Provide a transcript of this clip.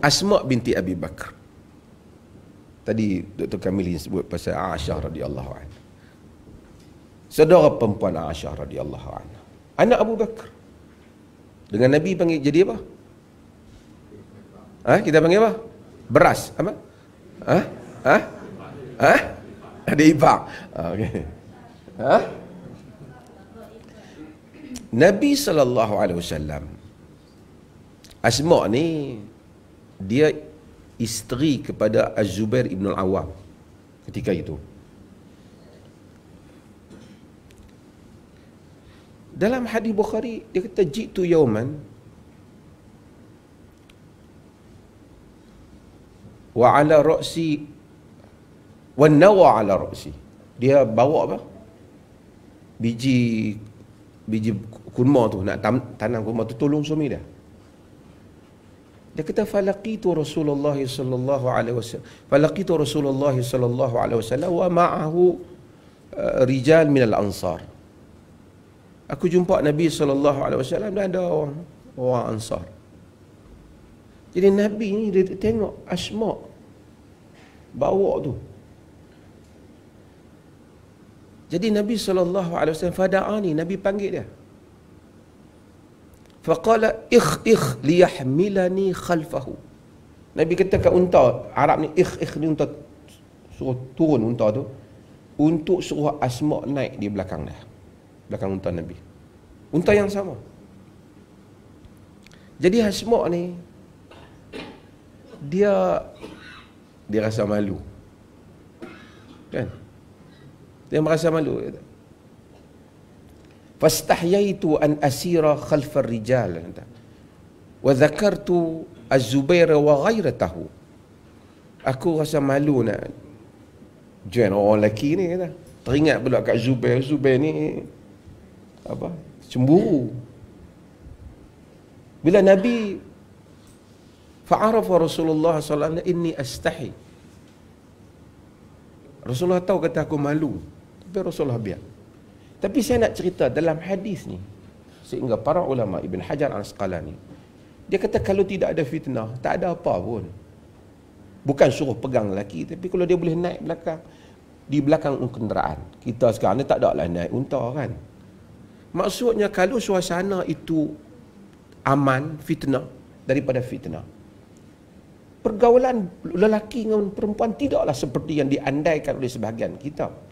Asma binti Abi Bakar. Tadi Dr. Kamil sebut pasal Aisyah radhiyallahu anha. Saudara perempuan Aisyah radhiyallahu anha. Anak Abu Bakar. Dengan Nabi panggil jadi apa? Ha? Kita panggil apa? Beras. Apa? Ha? Ha? Ha? Ada ibang. Ha, okay. ha? Nabi sallallahu alaihi wasallam. Asma ni dia isteri kepada Az-Zubair ibn al-Awwam ketika itu dalam hadis Bukhari dia kata jitu yauman wa ala ra'si wa nawa ala ra'si dia bawa apa biji biji kurma tu nak tanam kurma tu tolong suami dia dia kata falaqitu Rasulullah sallallahu alaihi wasallam. Falaqitu Rasulullah sallallahu alaihi wasallam wa ma'ahu uh, rijal min al-ansar. Aku jumpa Nabi sallallahu alaihi wasallam dan ada orang orang ansar. Jadi Nabi ni dia tengok asma bawa tu. Jadi Nabi sallallahu alaihi wasallam fada'ani, Nabi panggil dia faqala ikh ikh liyahmilani khalfahu nabi kata kat unta arab ni ikh ikh ni unta suruh turun unta tu untuk suruh asma naik di belakang dia belakang unta nabi unta yang sama jadi asma ni dia dia rasa malu kan dia merasa malu dia fastahyaitu an asira khalf ar-rijal wa dhakartu az-zubair wa ghairatahu aku rasa malu nak join orang lelaki ni kata teringat pula kat Zubair Zubair ni apa cemburu bila nabi fa'arafa Rasulullah sallallahu alaihi inni astahi Rasulullah tahu kata aku malu tapi Rasulullah biar tapi saya nak cerita dalam hadis ni sehingga para ulama Ibn Hajar Al-Asqalani dia kata kalau tidak ada fitnah, tak ada apa pun. Bukan suruh pegang lelaki tapi kalau dia boleh naik belakang di belakang kenderaan. Kita sekarang ni tak ada lah naik unta kan. Maksudnya kalau suasana itu aman fitnah daripada fitnah. Pergaulan lelaki dengan perempuan tidaklah seperti yang diandaikan oleh sebahagian kita.